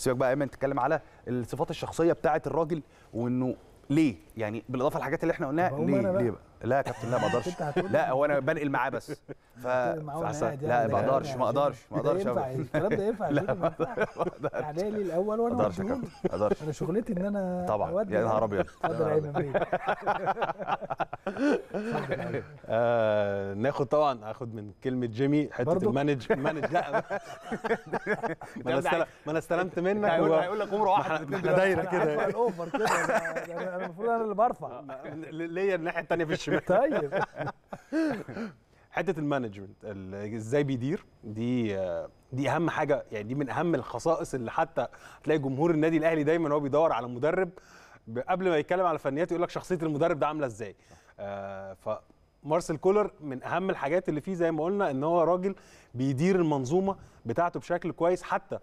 سيبك بقى ايمن تتكلم على الصفات الشخصيه بتاعه الراجل وانه ليه يعني بالاضافه للحاجات اللي احنا قلناها ليه ليه بقى لا يا كابتن لا ما اقدرش لا هو انا بنقل معاه بس ف لا ما اقدرش ما يعني اقدرش ما اقدرش يعني، الكلام ده ينفع لا ما اقدرش يعني الاول وانا ما اقدرش ما اقدرش انا شغلتي ان انا طبعا يا نهار ابيض اتفضل يا آه، ناخد طبعا اخد من كلمه جيمي حته المانج مانج لا ما انا ما انا استلمت منك هيقول لك عمره واحد دايره كده اوفر كده انا المفروض انا اللي برفع ليا الناحيه الثانيه في الشمال طيب حته المانجمنت ازاي بيدير دي دي اهم حاجه يعني دي من اهم الخصائص اللي حتى هتلاقي جمهور النادي الاهلي دايما هو بيدور على مدرب قبل ما يتكلم على فنيات يقول لك شخصيه المدرب ده عامله ازاي آه، ف مارسيل كولر من اهم الحاجات اللي فيه زي ما قلنا ان هو راجل بيدير المنظومه بتاعته بشكل كويس حتى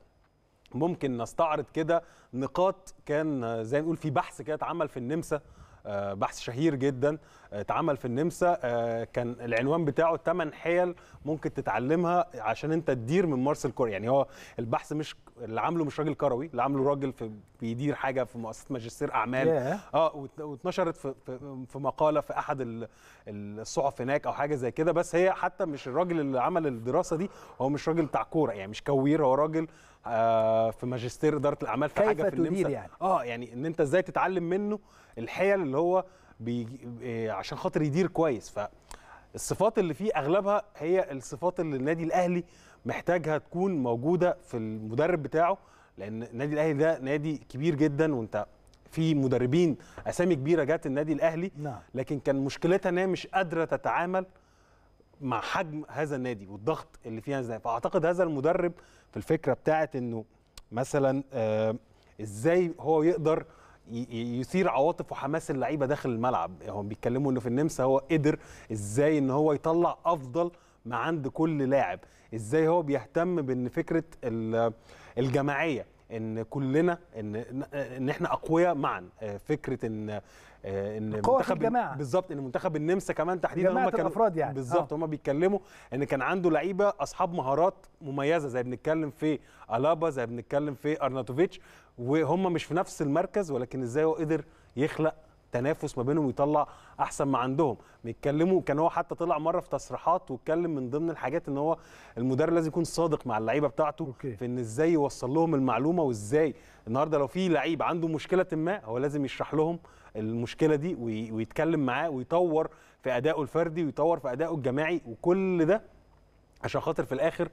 ممكن نستعرض كده نقاط كان زي نقول في بحث كده اتعمل في النمسا آه، بحث شهير جدا آه، اتعمل في النمسا آه، كان العنوان بتاعه 8 حيل ممكن تتعلمها عشان انت تدير من مارسيل كور يعني هو البحث مش اللي عامله مش راجل كروي اللي عامله راجل في بيدير حاجه في مؤسسه ماجستير اعمال اه واتنشرت في, في في مقاله في احد الصحف هناك او حاجه زي كده بس هي حتى مش الراجل اللي عمل الدراسه دي هو مش راجل بتاع كوره يعني مش كوير هو راجل آه، في ماجستير اداره الاعمال في حاجه في النمسا يعني. اه يعني ان انت ازاي تتعلم منه الحيل اللي هو بيجي آه، عشان خاطر يدير كويس فالصفات اللي فيه اغلبها هي الصفات اللي النادي الاهلي محتاجها تكون موجوده في المدرب بتاعه لان النادي الاهلي ده نادي كبير جدا وانت في مدربين اسامي كبيره جت النادي الاهلي نعم. لكن كان مشكلتها ان هي مش قادره تتعامل مع حجم هذا النادي والضغط اللي فيها ازاي فاعتقد هذا المدرب في الفكره بتاعه انه مثلا آه، ازاي هو يقدر يثير عواطف وحماس اللعيبه داخل الملعب هم بيتكلموا انه في النمسا هو قدر ازاي ان هو يطلع افضل ما عند كل لاعب ازاي هو بيهتم بان فكره الجماعيه ان كلنا ان ان احنا اقوياء معا آه، فكره ان آه، ان قوة منتخب بالظبط ان منتخب النمسا كمان تحديدا هم كانوا الافراد يعني بالظبط آه. هم بيتكلموا ان كان عنده لعيبه اصحاب مهارات مميزه زي بنتكلم في الابا زي بنتكلم في ارناتوفيتش وهم مش في نفس المركز ولكن ازاي هو قدر يخلق تنافس ما بينهم ويطلع احسن ما عندهم بيتكلموا كان هو حتى طلع مره في تصريحات واتكلم من ضمن الحاجات ان هو المدرب لازم يكون صادق مع اللعيبه بتاعته أوكي. في ان ازاي يوصل لهم المعلومه وازاي النهارده لو في لعيب عنده مشكله ما هو لازم يشرح لهم المشكله دي ويتكلم معاه ويطور في ادائه الفردي ويطور في ادائه الجماعي وكل ده عشان خاطر في الاخر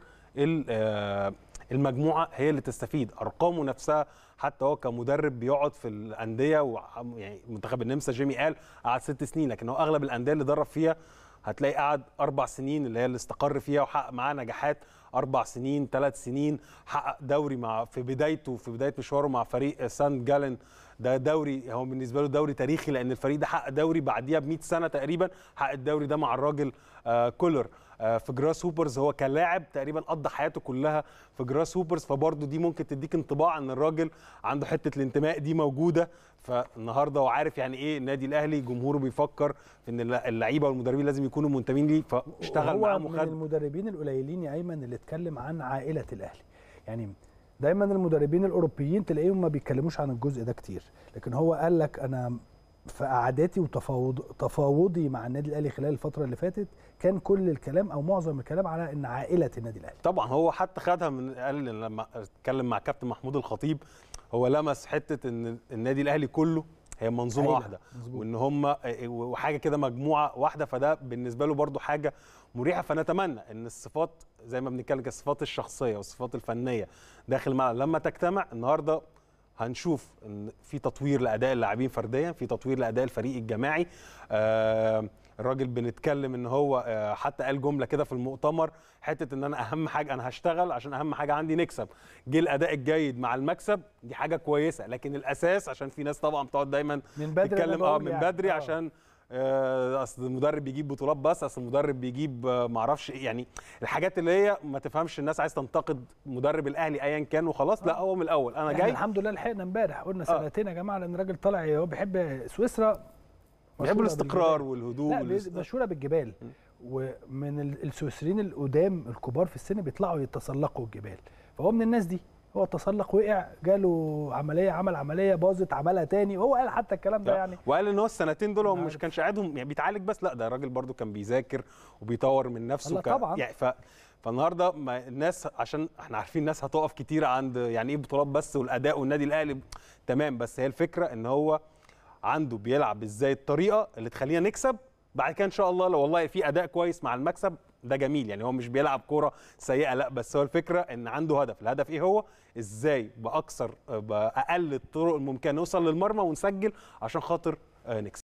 آه، المجموعه هي اللي تستفيد ارقامه نفسها حتى هو كمدرب بيقعد في الانديه ويعني منتخب النمسا جيمي قال قعد ست سنين لكن هو اغلب الانديه اللي درب فيها هتلاقي قعد اربع سنين اللي هي اللي استقر فيها وحقق معاه نجاحات اربع سنين ثلاث سنين حقق دوري مع في بدايته في بدايه مشواره مع فريق ساند جالن ده دوري هو بالنسبه له دوري تاريخي لان الفريق ده حقق دوري بعديها ب 100 سنه تقريبا حقق الدوري ده مع الراجل آه، كولر آه، في جراس هوبرز هو كلاعب تقريبا قضى حياته كلها في جراس هوبرز فبرضه دي ممكن تديك انطباع ان الراجل عنده حته الانتماء دي موجوده فالنهارده هو عارف يعني ايه النادي الاهلي جمهوره بيفكر في ان اللعيبه والمدربين لازم يكونوا منتمين ليه فاشتغل معاهم هو من المدربين القليلين يا ايمن اللي اتكلم عن عائله الاهلي يعني دايما المدربين الاوروبيين تلاقيهم ما بيتكلموش عن الجزء ده كتير لكن هو قال لك انا في قعداتي وتفاوض تفاوضي مع النادي الاهلي خلال الفتره اللي فاتت كان كل الكلام او معظم الكلام على ان عائله النادي الاهلي طبعا هو حتى خدها من قال لما اتكلم مع كابتن محمود الخطيب هو لمس حته ان النادي الاهلي كله هي منظومه عيلة. واحده مزبوط. وان هم آه، آه، وحاجه كده مجموعه واحده فده بالنسبه له برضو حاجه مريحه فنتمنى ان الصفات زي ما بنتكلم الصفات الشخصيه والصفات الفنيه داخل الملعب لما تجتمع النهارده هنشوف ان في تطوير لاداء اللاعبين فرديا في تطوير لاداء الفريق الجماعي آه الراجل بنتكلم ان هو آه، حتى قال جمله كده في المؤتمر حته ان انا اهم حاجه انا هشتغل عشان اهم حاجه عندي نكسب جه الاداء الجيد مع المكسب دي حاجه كويسه لكن الاساس عشان في ناس طبعا بتقعد دايما من بدري تتكلم اه من يعني. بدري آه. عشان آه، اصل المدرب بيجيب بطولات بس اصل المدرب بيجيب معرفش ايه يعني الحاجات اللي هي ما تفهمش الناس عايز تنتقد مدرب الاهلي ايا كان وخلاص لا هو من الاول انا جاي الحمد لله لحقنا امبارح قلنا سنتين يا جماعه لان الراجل طالع هو بيحب سويسرا بيحبوا الاستقرار والهدوء لا مشهوره بالجبال ومن السويسريين القدام الكبار في السن بيطلعوا يتسلقوا الجبال فهو من الناس دي هو تسلق وقع جاله عمليه عمل عمليه باظت عملها تاني وهو قال حتى الكلام ده يعني وقال ان هو السنتين دول هو مش كانش قاعدهم يعني بيتعالج بس لا ده الراجل برده كان بيذاكر وبيطور من نفسه ك... طبعا يعني ف... فالنهارده ما الناس عشان احنا عارفين الناس هتقف كتير عند يعني ايه بطولات بس والاداء والنادي الاهلي تمام بس هي الفكره ان هو عنده بيلعب ازاي الطريقه اللي تخلينا نكسب بعد كده ان شاء الله لو والله في اداء كويس مع المكسب ده جميل يعني هو مش بيلعب كوره سيئه لا بس هو الفكره ان عنده هدف الهدف ايه هو ازاي باكثر باقل الطرق الممكنه نوصل للمرمى ونسجل عشان خاطر آه، نكسب